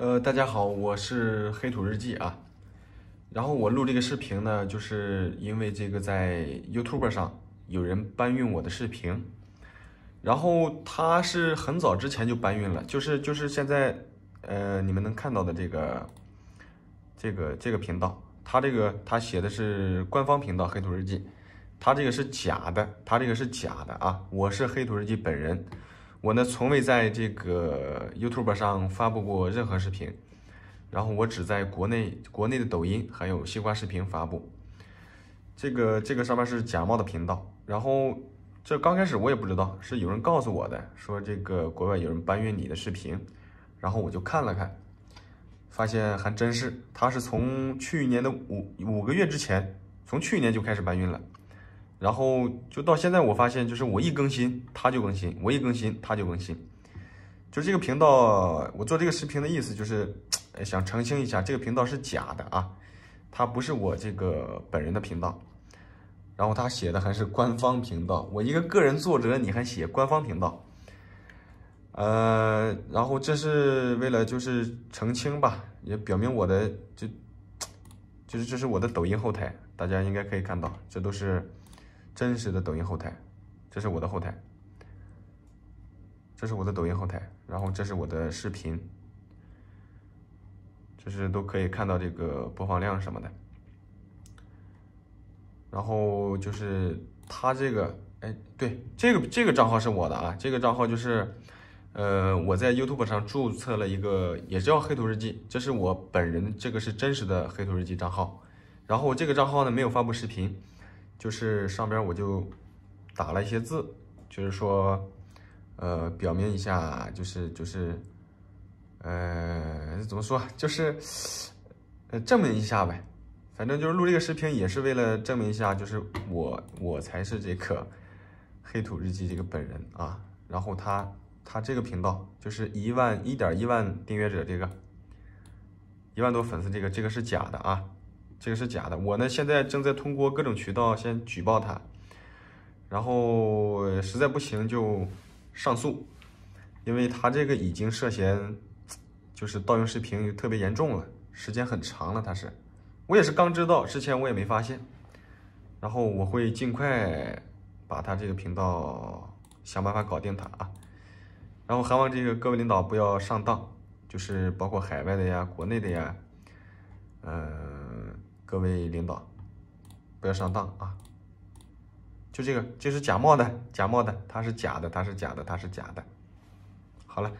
呃，大家好，我是黑土日记啊。然后我录这个视频呢，就是因为这个在 YouTube 上有人搬运我的视频，然后他是很早之前就搬运了，就是就是现在呃你们能看到的这个这个这个频道，他这个他写的是官方频道黑土日记，他这个是假的，他这个是假的啊，我是黑土日记本人。我呢，从未在这个 YouTube 上发布过任何视频，然后我只在国内、国内的抖音还有西瓜视频发布。这个、这个上面是假冒的频道，然后这刚开始我也不知道，是有人告诉我的，说这个国外有人搬运你的视频，然后我就看了看，发现还真是，他是从去年的五五个月之前，从去年就开始搬运了。然后就到现在，我发现就是我一更新，他就更新；我一更新，他就更新。就这个频道，我做这个视频的意思就是想澄清一下，这个频道是假的啊，它不是我这个本人的频道。然后他写的还是官方频道，我一个个人作者，你还写官方频道？呃，然后这是为了就是澄清吧，也表明我的就就是这是我的抖音后台，大家应该可以看到，这都是。真实的抖音后台，这是我的后台，这是我的抖音后台，然后这是我的视频，就是都可以看到这个播放量什么的，然后就是它这个，哎，对，这个这个账号是我的啊，这个账号就是，呃，我在 YouTube 上注册了一个，也叫黑土日记，这是我本人这个是真实的黑土日记账号，然后我这个账号呢没有发布视频。就是上边我就打了一些字，就是说，呃，表明一下，就是就是，呃，怎么说，就是，呃，证明一下呗。反正就是录这个视频也是为了证明一下，就是我我才是这个黑土日记这个本人啊。然后他他这个频道就是一万一点一万订阅者这个一万多粉丝这个这个是假的啊。这个是假的，我呢现在正在通过各种渠道先举报他，然后实在不行就上诉，因为他这个已经涉嫌就是盗用视频，特别严重了，时间很长了。他是，我也是刚知道，之前我也没发现，然后我会尽快把他这个频道想办法搞定他啊，然后还望这个各位领导不要上当，就是包括海外的呀，国内的呀，嗯。各位领导，不要上当啊！就这个，这是假冒的，假冒的，它是假的，它是假的，它是假的。好了。